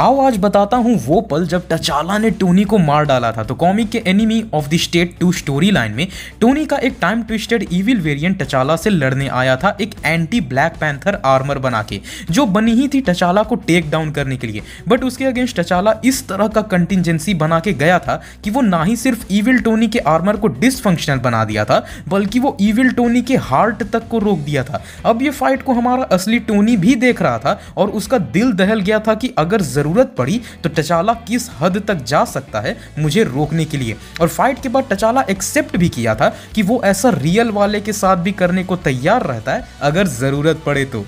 आओ आज बताता हूँ वो पल जब टचाला ने टोनी को मार डाला था तो कॉमिक के enemy of the state two storyline में टोनी का एक टाइम ट्विस्टेड इविल वेरिएंट टचाला से लड़ने आया था एक एंटी ब्लैक पैंथर आर्मर बना के जो बनी ही थी टचाला को टेक डाउन करने के लिए बट उसके अगेंस्ट टचाला इस तरह का कंटिजेंसी बना के गया था कि वो ना ही सिर्फ ईविल टोनी के आर्मर को डिसफंक्शनल बना दिया था बल्कि वो ईविल टोनी के हार्ट तक को रोक दिया था अब ये फाइट को हमारा असली टोनी भी देख रहा था और उसका दिल दहल गया था कि अगर ज़रूरत पड़ी तो टचाला किस हद तक जा सकता है मुझे रोकने के लिए और फाइट के बाद टचाला एक्सेप्ट भी किया था कि वो ऐसा रियल वाले के साथ भी करने को तैयार रहता है अगर ज़रूरत पड़े तो